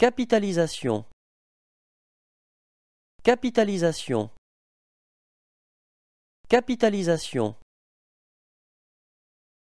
Capitalisation Capitalisation Capitalisation